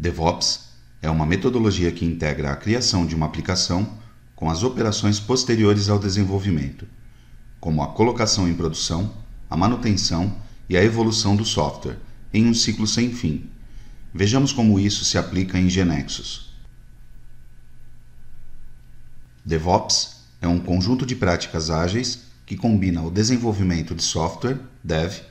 DevOps é uma metodologia que integra a criação de uma aplicação com as operações posteriores ao desenvolvimento, como a colocação em produção, a manutenção e a evolução do software, em um ciclo sem fim. Vejamos como isso se aplica em Genexus. DevOps é um conjunto de práticas ágeis que combina o desenvolvimento de software, Dev,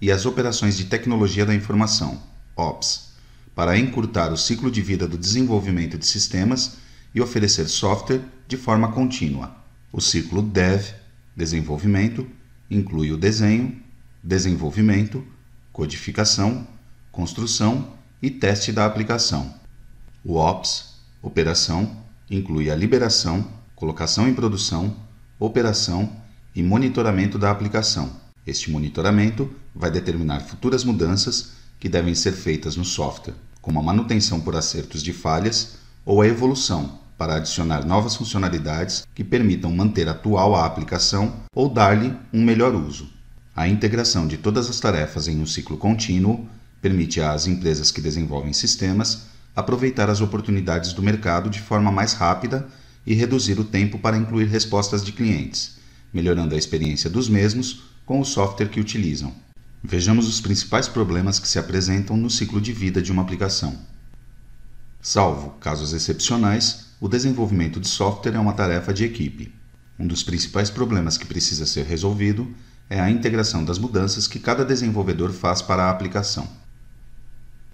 e as operações de tecnologia da informação, Ops para encurtar o ciclo de vida do desenvolvimento de sistemas e oferecer software de forma contínua. O ciclo Dev desenvolvimento inclui o desenho, desenvolvimento, codificação, construção e teste da aplicação. O Ops operação inclui a liberação, colocação em produção, operação e monitoramento da aplicação. Este monitoramento vai determinar futuras mudanças que devem ser feitas no software, como a manutenção por acertos de falhas ou a evolução para adicionar novas funcionalidades que permitam manter atual a aplicação ou dar-lhe um melhor uso. A integração de todas as tarefas em um ciclo contínuo permite às empresas que desenvolvem sistemas aproveitar as oportunidades do mercado de forma mais rápida e reduzir o tempo para incluir respostas de clientes, melhorando a experiência dos mesmos com o software que utilizam. Vejamos os principais problemas que se apresentam no ciclo de vida de uma aplicação. Salvo casos excepcionais, o desenvolvimento de software é uma tarefa de equipe. Um dos principais problemas que precisa ser resolvido é a integração das mudanças que cada desenvolvedor faz para a aplicação.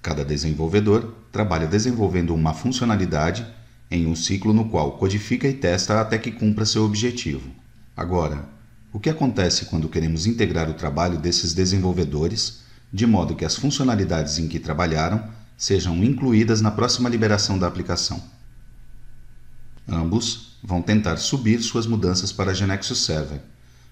Cada desenvolvedor trabalha desenvolvendo uma funcionalidade em um ciclo no qual codifica e testa até que cumpra seu objetivo. Agora, o que acontece quando queremos integrar o trabalho desses desenvolvedores, de modo que as funcionalidades em que trabalharam sejam incluídas na próxima liberação da aplicação? Ambos vão tentar subir suas mudanças para a Genexus Server,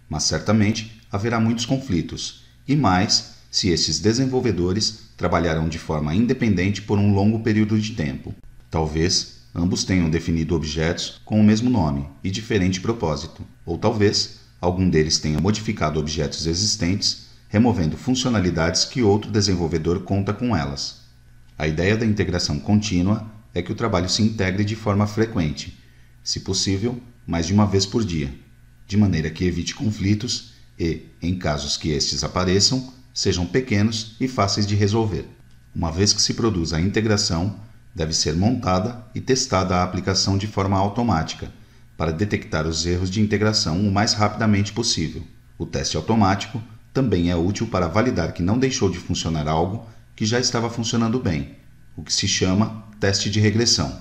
mas certamente haverá muitos conflitos, e mais se esses desenvolvedores trabalharam de forma independente por um longo período de tempo. Talvez ambos tenham definido objetos com o mesmo nome e diferente propósito, ou talvez Algum deles tenha modificado objetos existentes, removendo funcionalidades que outro desenvolvedor conta com elas. A ideia da integração contínua é que o trabalho se integre de forma frequente, se possível, mais de uma vez por dia, de maneira que evite conflitos e, em casos que estes apareçam, sejam pequenos e fáceis de resolver. Uma vez que se produz a integração, deve ser montada e testada a aplicação de forma automática para detectar os erros de integração o mais rapidamente possível. O teste automático também é útil para validar que não deixou de funcionar algo que já estava funcionando bem, o que se chama teste de regressão.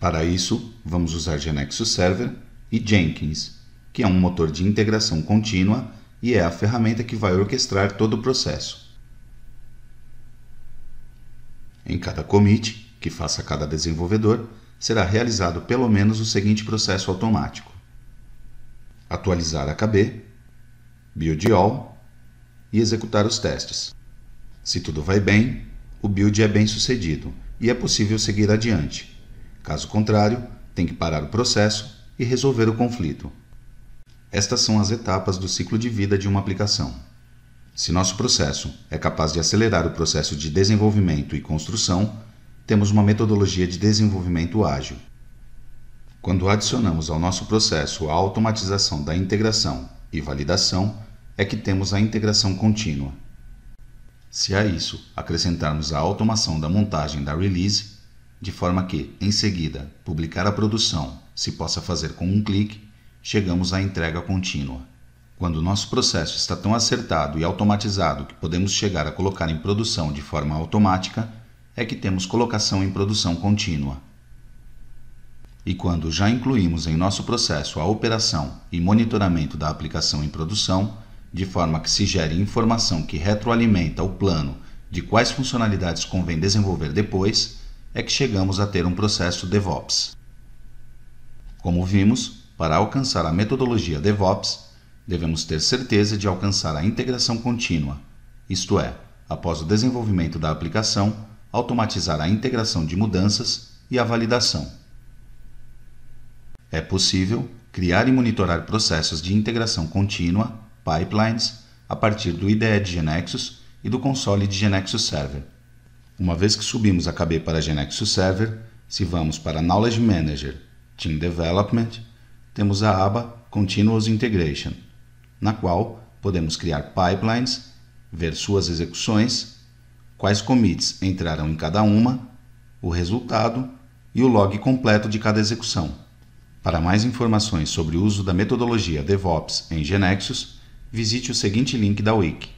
Para isso, vamos usar Genexo Server e Jenkins, que é um motor de integração contínua e é a ferramenta que vai orquestrar todo o processo. Em cada commit, que faça cada desenvolvedor, será realizado pelo menos o seguinte processo automático: atualizar a KB, build all e executar os testes. Se tudo vai bem, o build é bem sucedido e é possível seguir adiante. Caso contrário, tem que parar o processo e resolver o conflito. Estas são as etapas do ciclo de vida de uma aplicação. Se nosso processo é capaz de acelerar o processo de desenvolvimento e construção, temos uma metodologia de desenvolvimento ágil. Quando adicionamos ao nosso processo a automatização da integração e validação, é que temos a integração contínua. Se a isso acrescentarmos a automação da montagem da release, de forma que, em seguida, publicar a produção se possa fazer com um clique, chegamos à entrega contínua. Quando o nosso processo está tão acertado e automatizado que podemos chegar a colocar em produção de forma automática, é que temos colocação em produção contínua. E quando já incluímos em nosso processo a operação e monitoramento da aplicação em produção, de forma que se gere informação que retroalimenta o plano de quais funcionalidades convém desenvolver depois, é que chegamos a ter um processo DevOps. Como vimos, para alcançar a metodologia DevOps, devemos ter certeza de alcançar a integração contínua, isto é, após o desenvolvimento da aplicação, automatizar a integração de mudanças e a validação. É possível criar e monitorar processos de integração contínua, pipelines, a partir do IDE de Genexus e do console de Genexus Server. Uma vez que subimos a KB para Genexus Server, se vamos para Knowledge Manager, Team Development, temos a aba Continuous Integration, na qual podemos criar pipelines, ver suas execuções quais commits entraram em cada uma, o resultado e o log completo de cada execução. Para mais informações sobre o uso da metodologia DevOps em Genexus, visite o seguinte link da Wiki.